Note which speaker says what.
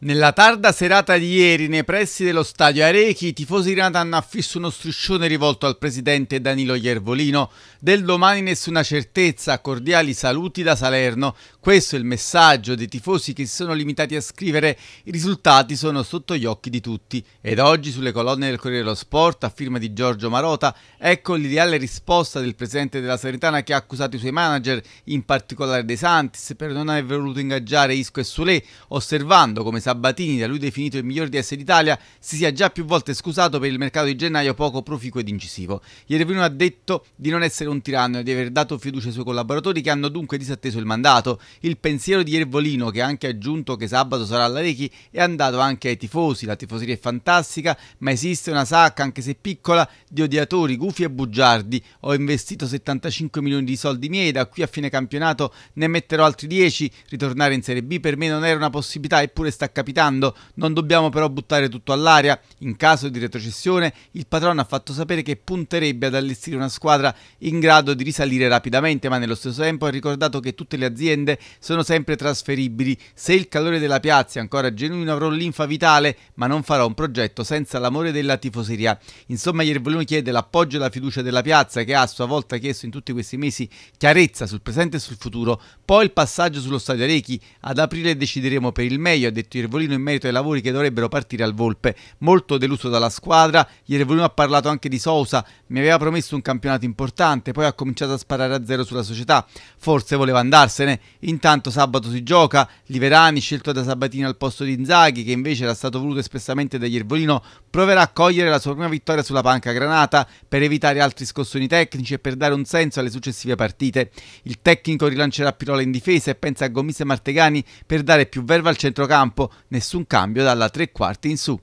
Speaker 1: Nella tarda serata di ieri, nei pressi dello stadio Arechi, i tifosi di Granata hanno affisso uno striscione rivolto al presidente Danilo Iervolino. Del domani nessuna certezza, cordiali saluti da Salerno. Questo è il messaggio dei tifosi che si sono limitati a scrivere. I risultati sono sotto gli occhi di tutti. Ed oggi, sulle colonne del Corriere dello Sport, a firma di Giorgio Marota, ecco l'ideale risposta del presidente della Sanitana che ha accusato i suoi manager, in particolare De Santis, per non aver voluto ingaggiare Isco e Sule, osservando come Sabatini, da lui definito il miglior DS d'Italia, si sia già più volte scusato per il mercato di gennaio poco proficuo ed incisivo. Ieri Bruno ha detto di non essere un tiranno e di aver dato fiducia ai suoi collaboratori che hanno dunque disatteso il mandato. Il pensiero di Iervolino, che ha anche aggiunto che sabato sarà alla Rechi, è andato anche ai tifosi. La tifoseria è fantastica, ma esiste una sacca, anche se piccola, di odiatori, gufi e bugiardi. Ho investito 75 milioni di soldi miei, da qui a fine campionato ne metterò altri 10. Ritornare in Serie B per me non era una possibilità, eppure sta capitando, non dobbiamo però buttare tutto all'aria. In caso di retrocessione, il patrono ha fatto sapere che punterebbe ad allestire una squadra in grado di risalire rapidamente, ma nello stesso tempo ha ricordato che tutte le aziende sono sempre trasferibili. Se il calore della piazza è ancora genuino, avrò l'infa vitale, ma non farò un progetto senza l'amore della tifoseria. Insomma, Iervolino chiede l'appoggio e la fiducia della piazza, che ha a sua volta chiesto in tutti questi mesi chiarezza sul presente e sul futuro. Poi il passaggio sullo stadio Arechi. Ad aprile decideremo per il meglio, ha detto Iervolino Iervolino in merito ai lavori che dovrebbero partire al Volpe. Molto deluso dalla squadra, Iervolino ha parlato anche di Sousa, mi aveva promesso un campionato importante, poi ha cominciato a sparare a zero sulla società, forse voleva andarsene. Intanto sabato si gioca, Liverani scelto da Sabatini al posto di Inzaghi che invece era stato voluto espressamente da Iervolino proverà a cogliere la sua prima vittoria sulla panca granata per evitare altri scossoni tecnici e per dare un senso alle successive partite. Il tecnico rilancerà Pirola in difesa e pensa a e Martegani per dare più verva al centrocampo, nessun cambio dalla tre quarti in su.